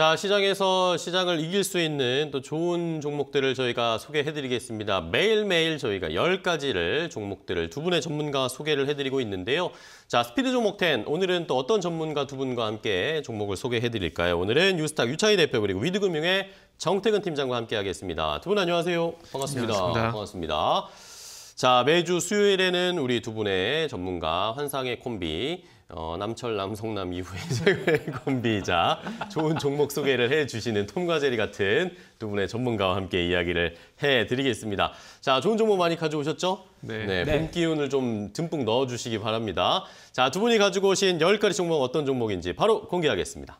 자, 시장에서 시장을 이길 수 있는 또 좋은 종목들을 저희가 소개해 드리겠습니다. 매일매일 저희가 1 0가지를 종목들을 두 분의 전문가 소개를 해 드리고 있는데요. 자, 스피드 종목 10. 오늘은 또 어떤 전문가 두 분과 함께 종목을 소개해 드릴까요? 오늘은 뉴스탁 유차희 대표 그리고 위드금융의 정태근 팀장과 함께 하겠습니다. 두 분 안녕하세요. 반갑습니다. 안녕하십니까. 반갑습니다. 자, 매주 수요일에는 우리 두 분의 전문가 환상의 콤비 어, 남철 남성남 이후의 최고의 콤비이자 좋은 종목 소개를 해주시는 톰과 제리 같은 두 분의 전문가와 함께 이야기를 해드리겠습니다. 자, 좋은 종목 많이 가져오셨죠? 네. 네, 네. 봄 기운을 좀 듬뿍 넣어주시기 바랍니다. 자, 두 분이 가지고 오신 열가지 종목 어떤 종목인지 바로 공개하겠습니다.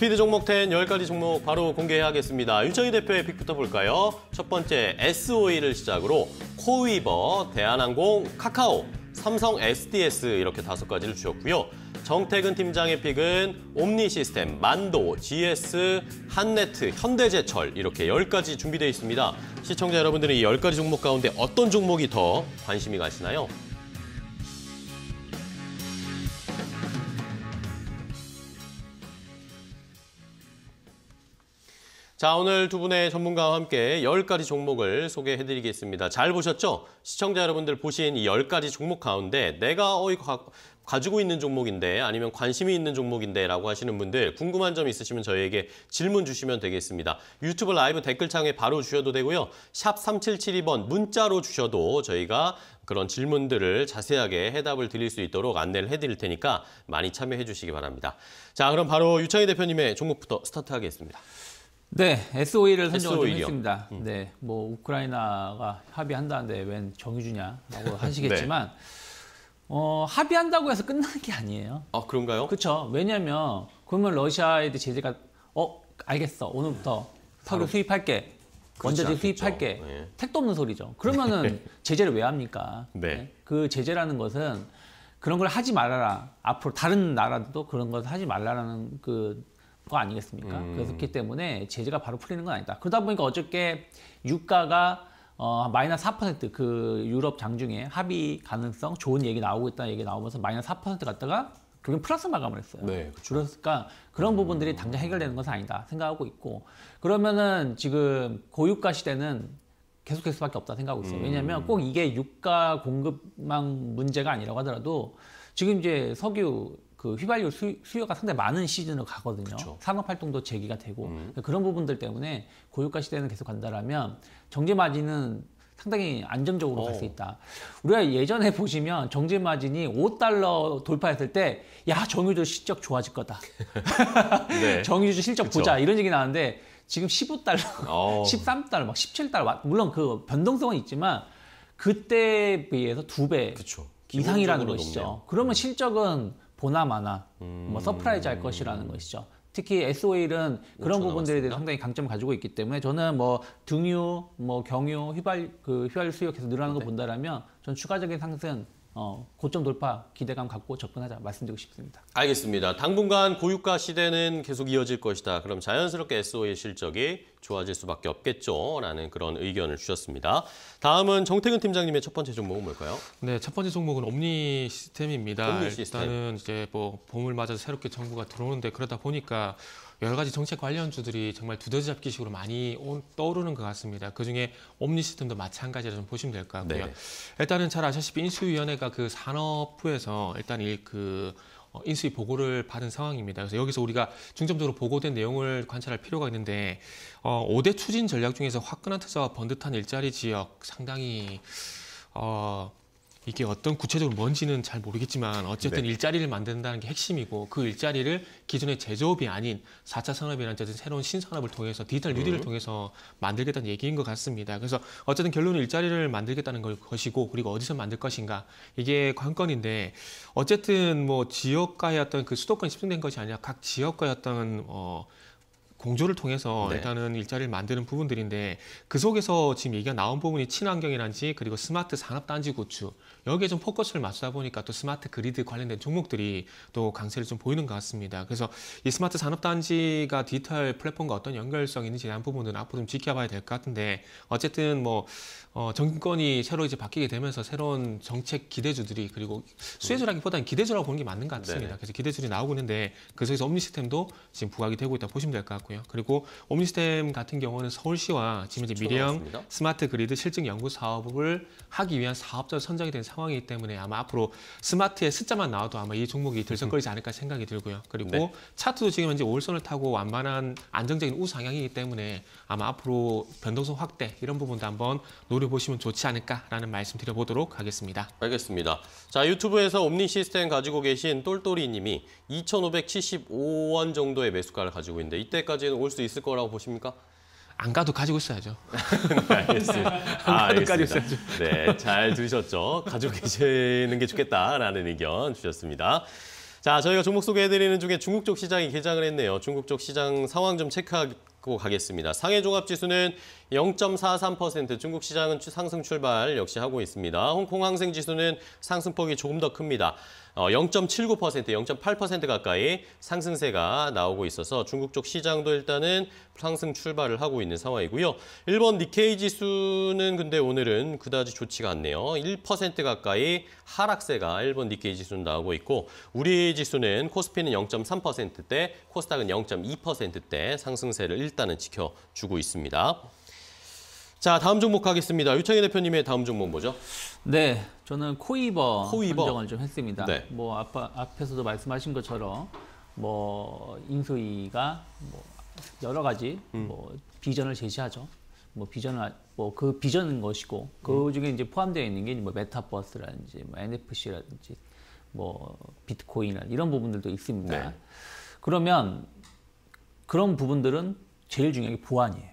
스피드 종목 10 10가지 종목 바로 공개하겠습니다. 윤창희 대표의 픽부터 볼까요? 첫 번째 SOE를 시작으로 코위버, 대한항공, 카카오, 삼성 SDS 이렇게 다섯 가지를 주셨고요. 정태근 팀장의 픽은 옴니 시스템, 만도, GS, 한네트, 현대제철 이렇게 1 0가지 준비되어 있습니다. 시청자 여러분들은 이0가지 종목 가운데 어떤 종목이 더 관심이 가시나요? 자, 오늘 두 분의 전문가와 함께 열가지 종목을 소개해드리겠습니다. 잘 보셨죠? 시청자 여러분들 보신 이 열가지 종목 가운데 내가 어이 가, 가지고 있는 종목인데 아니면 관심이 있는 종목인데 라고 하시는 분들 궁금한 점 있으시면 저희에게 질문 주시면 되겠습니다. 유튜브 라이브 댓글창에 바로 주셔도 되고요. 샵 3772번 문자로 주셔도 저희가 그런 질문들을 자세하게 해답을 드릴 수 있도록 안내를 해드릴 테니까 많이 참여해 주시기 바랍니다. 자, 그럼 바로 유창희 대표님의 종목부터 스타트하겠습니다. 네, SOE를 선정을 좀 했습니다. 음. 네, 뭐 우크라이나가 합의한다는데 웬 정의주냐라고 하시겠지만 네. 어, 합의한다고 해서 끝나는 게 아니에요. 아 그런가요? 그렇죠. 왜냐하면 그러면 러시아에 대 제재가 어 알겠어 오늘부터 석유 수입할게 원자재 수입할게 네. 택도 없는 소리죠. 그러면은 네. 제재를 왜 합니까? 네. 네. 그 제재라는 것은 그런 걸 하지 말아라. 앞으로 다른 나라도 그런 걸 하지 말라라는 그거 아니겠습니까? 음. 그렇기 때문에 제재가 바로 풀리는 건 아니다. 그러다 보니까 어저께 유가가 어, 마이너스 4%그 유럽 장중에 합의 가능성 좋은 얘기 나오고 있다는 얘기 나오면서 마이너스 4% 갔다가 결국 플러스 마감을 했어요. 네, 줄었으니까 그런 음. 부분들이 당장 해결되는 것은 아니다 생각하고 있고 그러면은 지금 고유가 시대는 계속될 수밖에 없다 생각하고 있어요. 음. 왜냐하면 꼭 이게 유가 공급망 문제가 아니라고 하더라도 지금 이제 석유 그 휘발유 수요, 가 상당히 많은 시즌으로 가거든요. 그쵸. 산업 활동도 재기가 되고 음. 그런 부분들 때문에 고유가 시대는 계속 간다라면 정제 마진은 상당히 안정적으로 갈수 어. 있다. 우리가 예전에 보시면 정제 마진이 5달러 돌파했을 때, 야, 정유주 실적 좋아질 거다. 네. 정유주 실적 그쵸. 보자. 이런 얘기 나왔는데, 지금 15달러, 13달러, 어. 막 17달러, 물론 그 변동성은 있지만, 그때에 비해서 두배 이상이라는 것이죠. 그러면 음. 실적은 보나마나 뭐 음. 뭐 서프라이즈 할 것이라는 것이죠. 특히 SOA는 그런 그렇죠. 부분들에 대해서 상당히 강점을 가지고 있기 때문에 저는 뭐 등유, 뭐 경유, 휘발 그 휘발유 수요 계속 늘어나는 네. 거 본다라면 전 추가적인 상승 어, 고점 돌파 기대감 갖고 접근하자 말씀드리고 싶습니다. 알겠습니다. 당분간 고유가 시대는 계속 이어질 것이다. 그럼 자연스럽게 SO의 실적이 좋아질 수밖에 없겠죠. 라는 그런 의견을 주셨습니다. 다음은 정태근 팀장님의 첫 번째 종목은 뭘까요? 네, 첫 번째 종목은 옴니 시스템입니다. 옴니 시스템. 일단은 이제 뭐 봄을 맞아서 새롭게 정부가 들어오는데 그러다 보니까 여러 가지 정책 관련주들이 정말 두더지 잡기식으로 많이 온, 떠오르는 것 같습니다. 그중에 옴니 시스템도 마찬가지로좀 보시면 될 것 같고요. 네 일단은 잘 아시다시피 인수위원회가 그 산업부에서 일단 이그 어, 인수위 보고를 받은 상황입니다. 그래서 여기서 우리가 중점적으로 보고된 내용을 관찰할 필요가 있는데 어, 5대 추진 전략 중에서 화끈한 투자와 번듯한 일자리 지역 상당히 어, 이게 어떤 구체적으로 뭔지는 잘 모르겠지만 어쨌든 네. 일자리를 만든다는 게 핵심이고 그 일자리를 기존의 제조업이 아닌 4차 산업이라는 새로운 신산업을 통해서 디지털 음. 뉴딜을 음. 통해서 만들겠다는 얘기인 것 같습니다. 그래서 어쨌든 결론은 일자리를 만들겠다는 것이고 그리고 어디서 만들 것인가 이게 관건인데 어쨌든 뭐 지역과의 어떤 그 수도권이 집중된 것이 아니라 각 지역과의 어떤 어 공조를 통해서 네. 일단은 일자리를 만드는 부분들인데 그 속에서 지금 얘기가 나온 부분이 친환경이란지 그리고 스마트 산업단지 구축 여기에 좀 포커스를 맞추다 보니까 또 스마트 그리드 관련된 종목들이 또 강세를 좀 보이는 것 같습니다. 그래서 이 스마트 산업단지가 디지털 플랫폼과 어떤 연결성이 있는지 대한 부분은 앞으로 좀 지켜봐야 될 것 같은데 어쨌든 뭐 어, 정권이 새로 이제 바뀌게 되면서 새로운 정책 기대주들이 그리고 수혜주라기보다는 기대주라고 보는 게 맞는 것 같습니다. 네 그래서 기대주들이 나오고 있는데 그 속에서 옴니시스템도 지금 부각이 되고 있다 보시면 될 것 같고요. 그리고 옴니시스템 같은 경우는 서울시와 지금 이제 미래형 스마트 그리드 실증 연구 사업을 하기 위한 사업자 선정이 된 상황이기 때문에 아마 앞으로 스마트의 숫자만 나와도 아마 이 종목이 들썩거리지 않을까 생각이 들고요. 그리고 네. 차트도 지금 이제 월선을 타고 완만한 안정적인 우상향이기 때문에 아마 앞으로 변동성 확대 이런 부분도 한번 노려보시면 좋지 않을까라는 말씀 드려보도록 하겠습니다. 알겠습니다. 자 유튜브에서 옴니 시스템 가지고 계신 똘똘이님이 2,575원 정도의 매수가를 가지고 있는데 이때까지는 올 수 있을 거라고 보십니까? 안 가도 가지고 있어야죠. 알겠습니다. 아, 안 아, 가도 가지고 있어야죠. 네, 잘 들으셨죠? 가지고 계시는 게 좋겠다라는 의견 주셨습니다. 자, 저희가 종목 소개해드리는 중에 중국 쪽 시장이 개장을 했네요. 중국 쪽 시장 상황 좀 체크하고 가겠습니다. 상해 종합지수는 0.43%, 중국 시장은 상승 출발 역시 하고 있습니다. 홍콩 항생 지수는 상승폭이 조금 더 큽니다. 0.79%, 어, 0.8% 가까이 상승세가 나오고 있어서 중국 쪽 시장도 일단은 상승 출발을 하고 있는 상황이고요. 일본 니케이 지수는 근데 오늘은 그다지 좋지가 않네요. 1% 가까이 하락세가 일본 니케이 지수는 나오고 있고 우리 지수는 코스피는 0.3%대, 코스닥은 0.2%대 상승세를 일단은 지켜주고 있습니다. 자, 다음 종목 가겠습니다. 유창희 대표님의 다음 종목 뭐죠? 네, 저는 코이버, 코이버. 선정을 좀 했습니다. 네. 뭐 앞, 앞에서도 말씀하신 것처럼 뭐 인수위가 뭐 여러 가지 음. 뭐 비전을 제시하죠. 뭐 비전을 뭐 그 비전인 것이고 그 음. 중에 이제 포함되어 있는 게 뭐 메타버스라든지 뭐 NFC라든지 뭐 비트코인 이런 부분들도 있습니다. 네. 그러면 그런 부분들은 제일 중요한 게 보안이에요.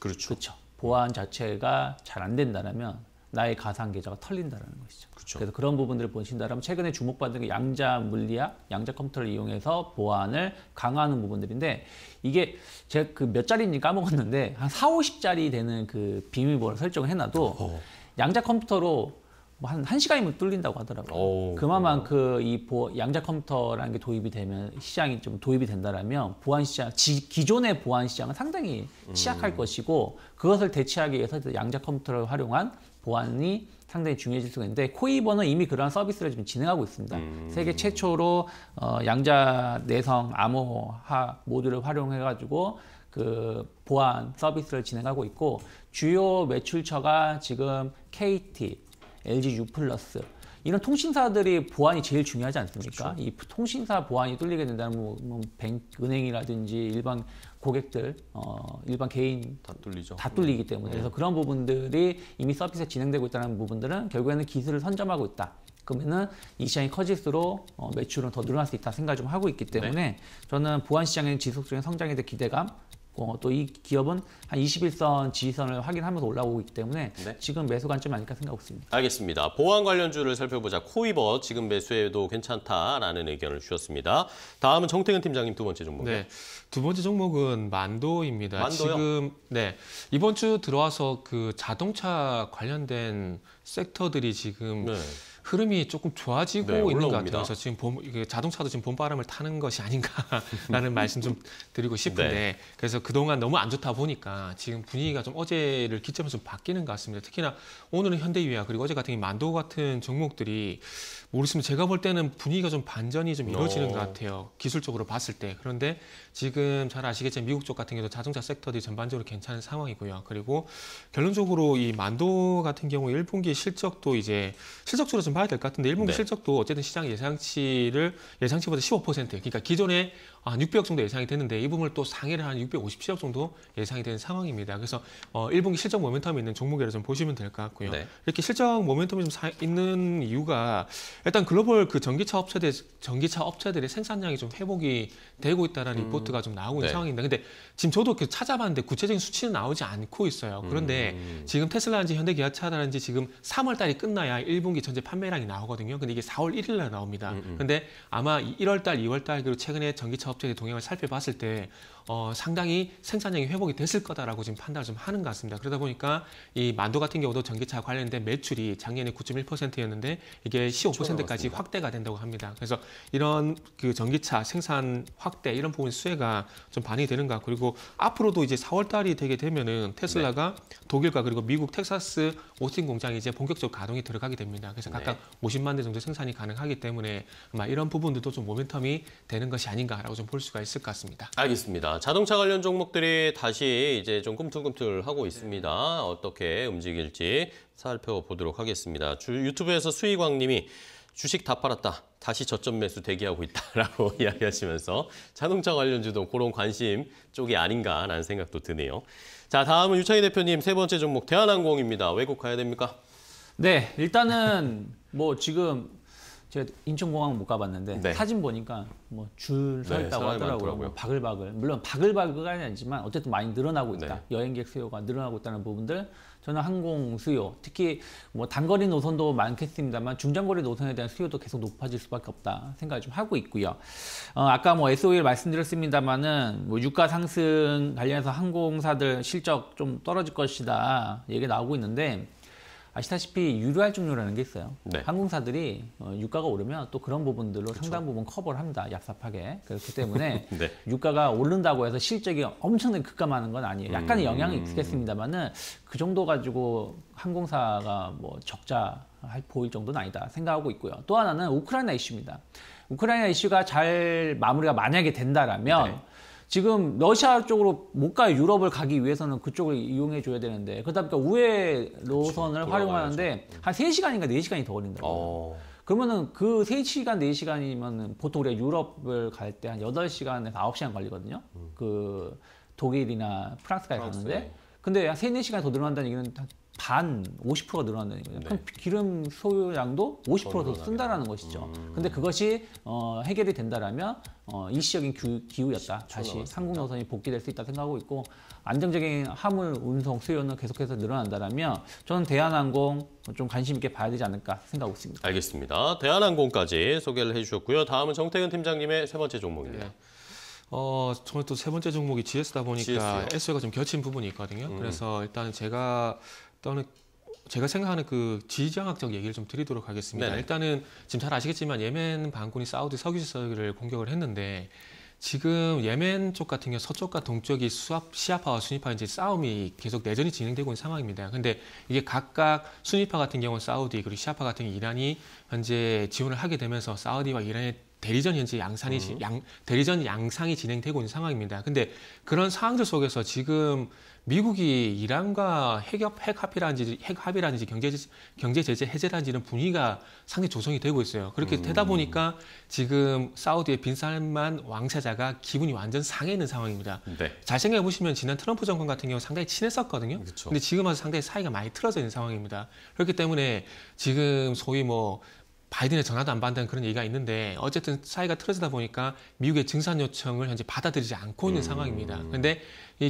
그렇죠. 그렇죠. 보안 자체가 잘 안 된다면 나의 가상 계좌가 털린다라는 것이죠. 그렇 그래서 그런 부분들을 보신다면 최근에 주목받은 게 양자 물리학, 양자 컴퓨터를 이용해서 보안을 강화하는 부분들인데 이게 제가 그 몇 자리인지 까먹었는데 한 4, 5 0자리 되는 그 비밀번호 설정을 해놔도 오. 어. 양자 컴퓨터로 뭐한 1시간이면 뚫린다고 하더라고요. 오, 그만큼 그 이 보, 양자 컴퓨터라는 게 도입이 되면 시장이 좀 도입이 된다라면 보안 시장, 지, 기존의 보안 시장은 상당히 음. 취약할 음. 것이고 그것을 대체하기 위해서 양자 컴퓨터를 활용한 보안이 상당히 중요해질 수가 있는데 코이버는 이미 그러한 서비스를 지금 진행하고 있습니다. 음. 세계 최초로 어, 양자 내성 암호화 모듈을 활용해 가지고 그 보안 서비스를 진행하고 있고 주요 매출처가 지금 KT, LG U 플러스 이런 통신사들이 보안이 제일 중요하지 않습니까? 그렇죠. 이 통신사 보안이 뚫리게 된다면 뭐, 뭐 뱅, 은행이라든지 일반 고객들, 어, 일반 개인 다 뚫리죠. 다 뚫리기 네. 때문에 그래서 네. 그런 부분들이 이미 서비스에 진행되고 있다는 부분들은 결국에는 기술을 선점하고 있다. 그러면은 이 시장이 커질수록 어, 매출은 더 늘어날 수 있다 생각을 좀 하고 있기 때문에 네. 저는 보안 시장의 지속적인 성장에 대한 기대감 또이 기업은 한 21선 지지선을 확인하면서 올라오고 있기 때문에 네. 지금 매수 관점이 아닐까 생각하습니다 알겠습니다. 보안 관련주를 살펴보자. 코이버 지금 매수해도 괜찮다라는 의견을 주셨습니다. 다음은 정태근 팀장님 두 번째 종목. 네. 두 번째 종목은 만도입니다. 만도요? 지금 네. 이번 주 들어와서 그 자동차 관련된 섹터들이 지금 네. 흐름이 조금 좋아지고 네, 있는 것 같아서 지금 봄, 자동차도 지금 봄바람을 타는 것이 아닌가라는 말씀 좀 드리고 싶은데 네. 그래서 그동안 너무 안 좋다 보니까 지금 분위기가 좀 어제를 기점에서 좀 바뀌는 것 같습니다. 특히나 오늘은 현대유야 그리고 어제 같은 만도 같은 종목들이 모르겠습니다. 제가 볼 때는 분위기가 좀 반전이 좀 이루어지는 어. 것 같아요. 기술적으로 봤을 때. 그런데 지금 잘 아시겠지만 미국 쪽 같은 경우도 자동차 섹터들이 전반적으로 괜찮은 상황이고요. 그리고 결론적으로 이 만도 같은 경우 1분기 실적도 이제 실적적으로 좀 봐야 될 것 같은데 1분기 네. 실적도 어쨌든 시장 예상치를 예상치보다 15% 그러니까 기존에 아, 600억 정도 예상이 됐는데이 부분을 또 상회를 한 657억 정도 예상이 된 상황입니다. 그래서 어 1분기 실적 모멘텀이 있는 종목이라 좀 보시면 될 것 같고요. 네. 이렇게 실적 모멘텀이 좀 사, 있는 이유가 일단 글로벌 그 전기차 업체들 전기차 업체들의 생산량이 좀 회복이 되고 있다라는 음. 리포트가 좀 나오고 있는 네. 상황입니다. 근데 지금 저도 그 찾아봤는데 구체적인 수치는 나오지 않고 있어요. 그런데 음. 지금 테슬라인지 현대기아차라든지 지금 3월 달이 끝나야 1분기 전체 판매량이 나오거든요. 근데 이게 4월 1일 날 나옵니다. 음, 음. 근데 아마 1월 달, 2월 달 그리고 최근에 전기차 과학적 동향을 살펴봤을 때 어, 상당히 생산량이 회복이 됐을 거다라고 지금 판단을 좀 하는 것 같습니다. 그러다 보니까 이 만두 같은 경우도 전기차 관련된 매출이 작년에 9.1%였는데 이게 15%까지 그렇죠. 확대가 된다고 합니다. 그래서 이런 그 전기차 생산 확대 이런 부분 수혜가 좀 반영이 되는 가 그리고 앞으로도 이제 4월 달이 되게 되면은 테슬라가 네. 독일과 그리고 미국 텍사스 오스틴 공장이 이제 본격적으로 가동이 들어가게 됩니다. 그래서 네. 각각 50만 대 정도 생산이 가능하기 때문에 아마 이런 부분들도 좀 모멘텀이 되는 것이 아닌가라고 좀 볼 수가 있을 것 같습니다. 알겠습니다. 자, 동차 관련 종목들이 다시 이제 좀 꿈틀꿈틀하고 있습니다. 어떻게 움직일지 살펴보도록 하겠습니다. 주, 유튜브에서 수희광님이 주식 다 팔았다. 다시 저점 매수 대기하고 있다라고 이야기하시면서 자동차 관련주도 그런 관심 쪽이 아닌가라는 생각도 드네요. 자, 다음은 유창희 대표님 세 번째 종목 대한항공입니다. 외국 가야 됩니까? 네, 일단은 뭐 지금 제가 인천공항 못 가봤는데 네. 사진 보니까 뭐 줄서 네, 있다고 하더라고요. 뭐 바글바글. 물론 바글바글은 아니지만 어쨌든 많이 늘어나고 있다. 네. 여행객 수요가 늘어나고 있다는 부분들. 저는 항공 수요, 특히 뭐 단거리 노선도 많겠습니다만 중장거리 노선에 대한 수요도 계속 높아질 수밖에 없다 생각을 좀 하고 있고요. 어, 아까 뭐 SOE를 말씀드렸습니다만은 뭐 유가 상승 관련해서 항공사들 실적 좀 떨어질 것이다 얘기 나오고 있는데 아시다시피 유류할 종료라는 게 있어요. 네. 항공사들이 어, 유가가 오르면 또 그런 부분들로 그쵸. 상당 부분 커버를 합니다. 얍삽하게. 그렇기 때문에 네. 유가가 오른다고 해서 실적이 엄청나게 급감하는 건 아니에요. 약간의 음. 영향이 있겠습니다만은 그 정도 가지고 항공사가 뭐 적자 보일 정도는 아니다 생각하고 있고요. 또 하나는 우크라이나 이슈입니다. 우크라이나 이슈가 잘 마무리가 만약에 된다라면 네. 지금 러시아 쪽으로 못 가요. 유럽을 가기 위해서는 그쪽을 이용해 줘야 되는데 그러다 보니까 우회 노선을 그치, 활용하는데 한3시간인가4시간이더 걸린다고요. 어. 그러면은 그3시간4시간이면 보통 우리가 유럽을 갈 때 한8 시간에서 9 시간 걸리거든요. 음. 그 독일이나 프랑스까지 프랑스. 가는데 근데 한 3, 4 시간더 늘어난다는 얘기는 반 50%가 늘어난다는 거죠. 네. 그럼 기름 소요량도 50%더 쓴다라는 것이죠. 음. 근데 그것이 어, 해결이 된다라면 어, 일시적인 기후 였다 다시 상공 노선이 복귀될 수 있다 생각하고 있고 안정적인 화물 운송 수요는 계속해서 늘어난다라면 저는 대한항공 좀 관심 있게 봐야 되지 않을까 생각하고 있습니다. 알겠습니다. 대한항공까지 소개를 해주셨고요. 다음은 정태근 팀장님의 세 번째 종목입니다. 네. 어, 정말 또세 번째 종목이 GS다 보니까 GS요? s 가좀 겹친 부분이 있거든요. 음. 그래서 일단 제가 일단은 제가 생각하는 그 지정학적 얘기를 좀 드리도록 하겠습니다. 네네. 일단은 지금 잘 아시겠지만 예멘 반군이 사우디 석유시설을 공격을 했는데 지금 예멘 쪽 같은 경우 서쪽과 동쪽이 수압, 시아파와 순위파 이제 싸움이 계속 내전이 진행되고 있는 상황입니다. 근데 이게 각각 순위파 같은 경우는 사우디 그리고 시아파 같은 경우 는 이란이 현재 지원을 하게 되면서 사우디와 이란의 대리전 현재 양산이 음. 양, 대리전 양상이 진행되고 있는 상황입니다. 근데 그런 상황들 속에서 지금 미국이 이란과 핵협, 핵합의라든지 핵합의라든지 경제 경제 제재 해제라는지는 분위기가 상당히 조성이 되고 있어요. 그렇게 되다 음. 보니까 지금 사우디의 빈살만 왕세자가 기분이 완전 상해 있는 상황입니다. 네. 잘 생각해 보시면 지난 트럼프 정권 같은 경우 상당히 친했었거든요. 그렇 근데 지금 와서 상당히 사이가 많이 틀어져 있는 상황입니다. 그렇기 때문에 지금 소위 뭐 바이든의 전화도 안 받는 다는 그런 얘기가 있는데 어쨌든 사이가 틀어지다 보니까 미국의 증산 요청을 현재 받아들이지 않고 있는 음. 상황입니다. 그런데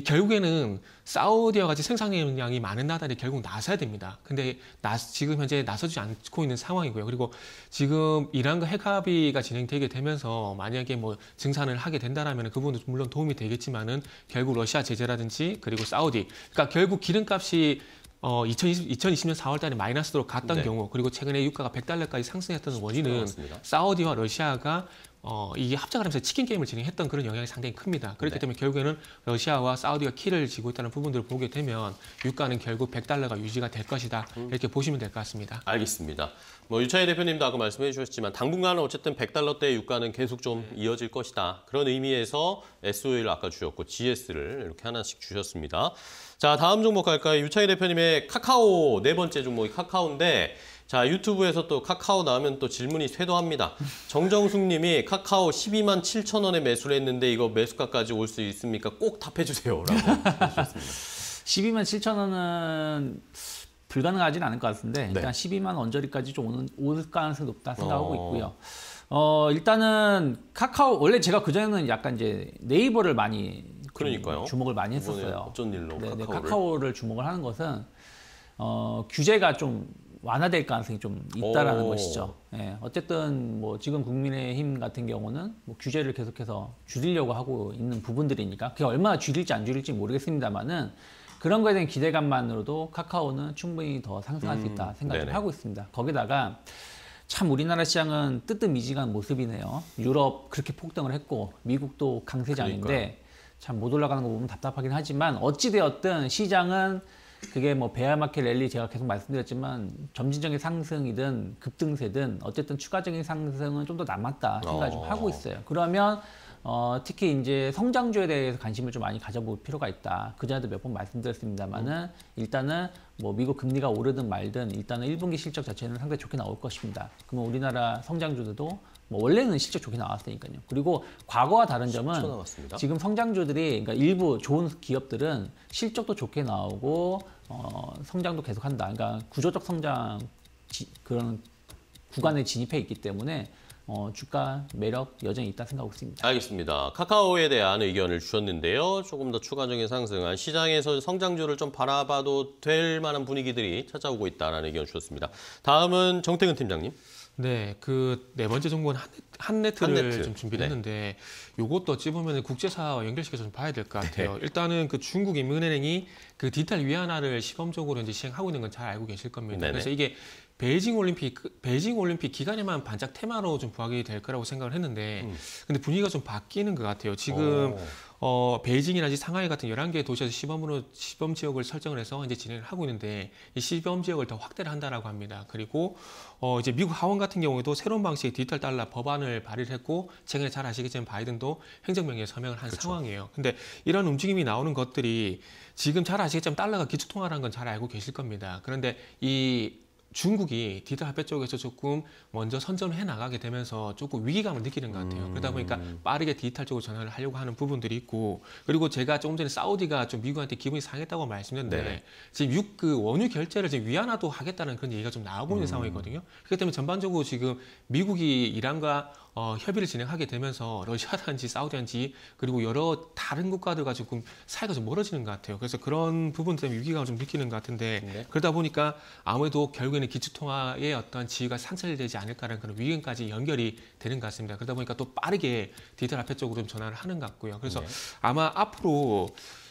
결국에는 사우디와 같이 생산량이 많은 나라들이 결국 나서야 됩니다. 근데 나, 지금 현재 나서지 않고 있는 상황이고요. 그리고 지금 이란과 핵합의가 진행되게 되면서 만약에 뭐 증산을 하게 된다라면 그분도 부 물론 도움이 되겠지만은 결국 러시아 제재라든지 그리고 사우디 그러니까 결국 기름값이 어, 2020, 2020년 4월 달에 마이너스로 갔던 네. 경우 그리고 최근에 유가가 100달러까지 상승했던 원인은 사우디와 러시아가 어, 이게 합작을 하면서 치킨 게임을 진행했던 그런 영향이 상당히 큽니다. 그렇기 네. 때문에 결국에는 러시아와 사우디가 키를 지고 있다는 부분들을 보게 되면 유가는 결국 100달러가 유지가 될 것이다. 음. 이렇게 보시면 될 것 같습니다. 알겠습니다. 뭐 유차희 대표님도 아까 말씀해 주셨지만 당분간은 어쨌든 100달러대 유가는 계속 좀 네. 이어질 것이다. 그런 의미에서 s o e 를 아까 주셨고 GS를 이렇게 하나씩 주셨습니다. 자, 다음 종목 갈까요? 유창희 대표님의 카카오 네 번째 종목이 카카오인데 자 유튜브에서 또 카카오 나오면 또 질문이 쇄도합니다. 정정숙님이 카카오 12만 7천 원에 매수를 했는데 이거 매수가까지 올 수 있습니까? 꼭 답해주세요라고 12만 7천 원은 불가능하진 않을 것 같은데 네. 일단 네. 12만 원저리까지 좀 오는 올 가능성이 높다 생각하고 어... 있고요. 어 일단은 카카오 원래 제가 그 전에는 약간 이제 네이버를 많이 그러니까요. 주목을 많이 했었어요. 어쩐 일로 네, 네, 카카오를. 카카오를 주목을 하는 것은 어, 규제가 좀 완화될 가능성이 좀 있다라는 오. 것이죠. 네, 어쨌든 뭐 지금 국민의힘 같은 경우는 뭐 규제를 계속해서 줄이려고 하고 있는 부분들이니까 그게 얼마나 줄일지 안 줄일지 모르겠습니다만은 그런 거에 대한 기대감만으로도 카카오는 충분히 더 상승할 수 음, 있다 생각을 하고 있습니다. 거기다가 참 우리나라 시장은 뜨뜻미지한 모습이네요. 유럽 그렇게 폭등을 했고 미국도 강세장인데 참못 올라가는 거 보면 답답하긴 하지만 어찌되었든 시장은 그게 뭐베아마켓 랠리 제가 계속 말씀드렸지만 점진적인 상승이든 급등세든 어쨌든 추가적인 상승은 좀 더 남았다 생각을 좀 어. 하고 있어요. 그러면 어, 특히 이제 성장주에 대해서 관심을 좀 많이 가져볼 필요가 있다. 그 전에도 몇 번 말씀드렸습니다만은 음. 일단은 뭐 미국 금리가 오르든 말든 일단은 1분기 실적 자체는 상당히 좋게 나올 것입니다. 그러면 우리나라 성장주들도 뭐 원래는 실적 좋게 나왔으니까요. 그리고 과거와 다른 점은 지금 성장주들이 그러니까 일부 좋은 기업들은 실적도 좋게 나오고 어, 성장도 계속한다. 그러니까 구조적 성장 지, 그런 구간에 진입해 있기 때문에 어, 주가 매력 여전히 있다 생각하고 있습니다. 알겠습니다. 카카오에 대한 의견을 주셨는데요. 조금 더 추가적인 상승한 시장에서 성장주를 좀 바라봐도 될 만한 분위기들이 찾아오고 있다는 의견을 주셨습니다. 다음은 정태근 팀장님. 네, 그 네 번째 정보는 한네트, 를 한네트. 좀 준비를 했는데 네. 요것도 어찌 보면 국제사와 연결시켜서 좀 봐야 될것 네. 같아요. 네. 일단은 그 중국 인민은행이 그 디지털 위안화를 시범적으로 이제 시행하고 있는 건 잘 알고 계실 겁니다. 네네. 그래서 이게 베이징 올림픽 베이징 올림픽 기간에만 반짝 테마로 좀 부각이 될 거라고 생각을 했는데 음. 근데 분위기가 좀 바뀌는 것 같아요. 지금 어, 어 베이징이라든지 상하이 같은 1 1개 도시에서 시범으로 시범 지역을 설정을 해서 이제 진행을 하고 있는데 이 시범 지역을 더 확대를 한다라고 합니다. 그리고 어, 이제 미국 하원 같은 경우에도 새로운 방식의 디지털 달러 법안을 발의를 했고 최근에 잘 아시겠지만 바이든도 행정명령에 서명을 한 그렇죠. 상황이에요. 근데 이런 움직임이 나오는 것들이 지금 잘 아시겠지만 달러가 기초통화라는건 잘 알고 계실 겁니다. 그런데 이 중국이 디다 합의 쪽에서 조금 먼저 선전을 해 나가게 되면서 조금 위기감을 느끼는 것 같아요. 음. 그러다 보니까 음. 빠르게 디지털 쪽으로 전환을 하려고 하는 부분들이 있고 그리고 제가 조금 전에 사우디가 좀 미국한테 기분이 상했다고 말씀드렸는데 네. 지금 육그 원유 결제를 지금 위안화도 하겠다는 그런 얘기가 좀 나오고 있는 음. 상황이거든요. 그렇기 때문에 전반적으로 지금 미국이 이란과 어, 협의를 진행하게 되면서 러시아든지 사우디든지 그리고 여러 다른 국가들과 조금 사이가 좀 멀어지는 것 같아요. 그래서 그런 부분 때문에 위기감을 좀 느끼는 것 같은데 네. 그러다 보니까 아무래도 결국에는 기축통화의 어떤 지위가 상실되지 않을까라는 그런 위기까지 연결이 되는 것 같습니다. 그러다 보니까 또 빠르게 디지털 화폐 쪽으로 좀 전환을 하는 것 같고요. 그래서 네. 아마 앞으로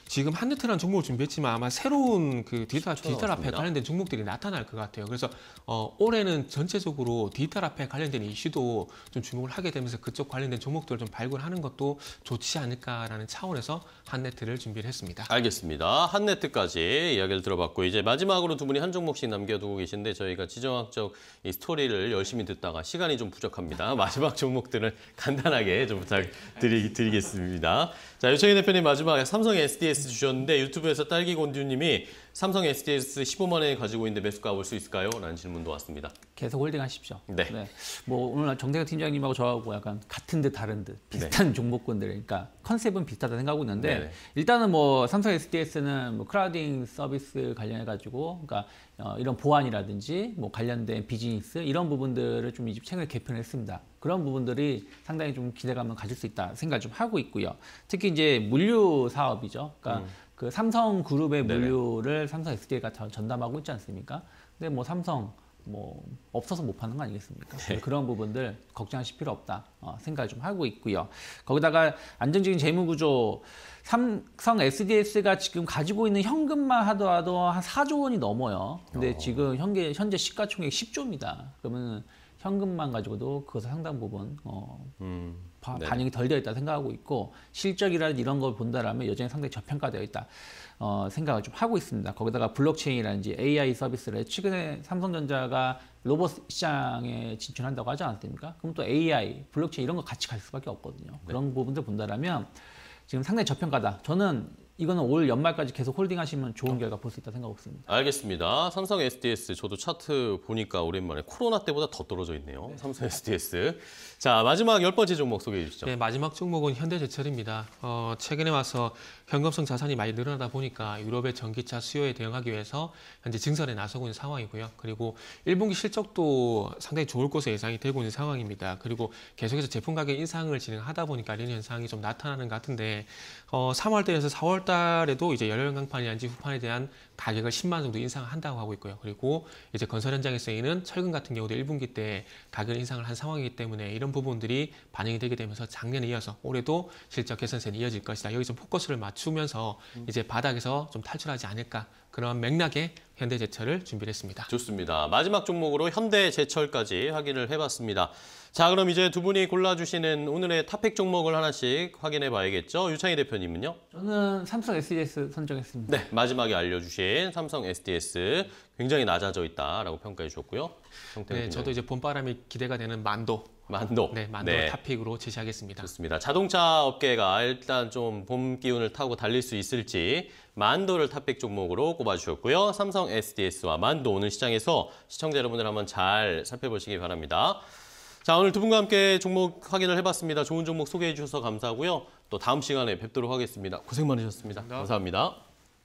지금 한듯한 종목을 준비했지만 아마 새로운 그 디지털, 디지털 앞에 관련된 종목들이 나타날 것 같아요. 그래서 어, 올해는 전체적으로 디지털 앞에 관련된 이슈도 좀 주목을 하게 되면서 그쪽 관련된 종목들을 좀 발굴하는 것도 좋지 않을까라는 차원에서 한네트를 준비를 했습니다. 알겠습니다. 한네트까지 이야기를 들어봤고 이제 마지막으로 두 분이 한 종목씩 남겨두고 계신데 저희가 지정학적 이 스토리를 열심히 듣다가 시간이 좀 부족합니다. 마지막 종목들을 간단하게 좀 부탁드리겠습니다. 자, 유창희 대표님 마지막에 삼성 SDS AS 주셨는데 유튜브에서 딸기 곤듀님이 삼성 SDS 15만 원에 가지고 있는데 매수가 올 수 있을까요? 라는 질문도 왔습니다. 계속 홀딩하십시오. 네. 네. 뭐 오늘 정대혁 팀장님하고 저하고 약간 같은 듯 다른 듯 네. 비슷한 네. 종목군들 그러니까 컨셉은 비슷하다 생각하고 있는데 네 일단은 뭐 삼성 SDS는 뭐 크라우딩 서비스 관련해 가지고 그러니까 어, 이런 보안이라든지 뭐 관련된 비즈니스 이런 부분들을 좀 이집 책을 개편했습니다. 그런 부분들이 상당히 좀 기대감을 가질 수 있다 생각 좀 하고 있고요. 특히 이제 물류 사업이죠. 그러니까 음. 그 삼성 그룹의 물류를 삼성 SDI가 전담하고 있지 않습니까? 근데 뭐 삼성 뭐 없어서 못 파는 거 아니겠습니까? 네. 그런 부분들 걱정하실 필요 없다 어, 생각을 좀 하고 있고요. 거기다가 안정적인 재무구조 삼성 SDS가 지금 가지고 있는 현금만 하더라도 한 4조 원이 넘어요. 근데 어. 지금 현재, 현재 시가총액 10조입니다. 그러면 현금만 가지고도 그것을 상당 부분 어, 음, 바, 네. 반영이 덜 되어 있다 생각하고 있고 실적이라든 이런 걸 본다라면 여전히 상당히 저평가되어 있다 어, 생각을 좀 하고 있습니다. 거기다가 블록체인이라든지 AI 서비스를 최근에 삼성전자가 로봇 시장에 진출한다고 하지 않았습니까? 그럼 또 AI, 블록체인 이런 거 같이 갈 수밖에 없거든요. 네. 그런 부분들 본다라면 지금 상당히 저평가다. 저는 이거는 올 연말까지 계속 홀딩하시면 좋은 아. 결과 볼 수 있다 생각 없습니다. 알겠습니다. 삼성 SDS 저도 차트 보니까 오랜만에 코로나 때보다 더 떨어져 있네요. 네. 삼성 SDS. 자 마지막 열 번째 종목 소개해 주시죠. 네 마지막 종목은 현대제철입니다. 어, 최근에 와서 현금성 자산이 많이 늘어나다 보니까 유럽의 전기차 수요에 대응하기 위해서 현재 증설에 나서고 있는 상황이고요. 그리고 1분기 실적도 상당히 좋을 것으로 예상이 되고 있는 상황입니다. 그리고 계속해서 제품 가격 인상을 진행하다 보니까 이런 현상이 좀 나타나는 것 같은데 어, 3월달에서 4월 1 0 달에도 이제 열혈강판이나 지후판에 대한 가격을 10만 정도 인상한다고 하고 있고요. 그리고 이제 건설 현장에 쓰이는 철근 같은 경우도 1분기 때 가격 인상을 한 상황이기 때문에 이런 부분들이 반영이 되게 되면서 작년에 이어서 올해도 실적 개선세는 이어질 것이다. 여기 좀 포커스를 맞추면서 음. 이제 바닥에서 좀 탈출하지 않을까 그런 맥락의 현대제철을 준비했습니다. 좋습니다. 마지막 종목으로 현대제철까지 확인을 해봤습니다. 자, 그럼 이제 두 분이 골라주시는 오늘의 탑픽 종목을 하나씩 확인해 봐야겠죠. 유창희 대표님은요? 저는 삼성 SDS 선정했습니다. 네, 마지막에 알려주신 삼성 SDS 굉장히 낮아져 있다라고 평가해 주셨고요. 네, 저도 이제 봄바람이 기대가 되는 만도 만도. 네, 만도 네. 탑픽으로 제시하겠습니다. 좋습니다. 자동차 업계가 일단 좀 봄 기운을 타고 달릴 수 있을지 만도를 탑픽 종목으로 꼽아주셨고요. 삼성 SDS와 만도 오늘 시장에서 시청자 여러분들 한번 잘 살펴보시기 바랍니다. 자, 오늘 두 분과 함께 종목 확인을 해봤습니다. 좋은 종목 소개해 주셔서 감사하고요. 또 다음 시간에 뵙도록 하겠습니다. 고생 많으셨습니다 감사합니다. 감사합니다.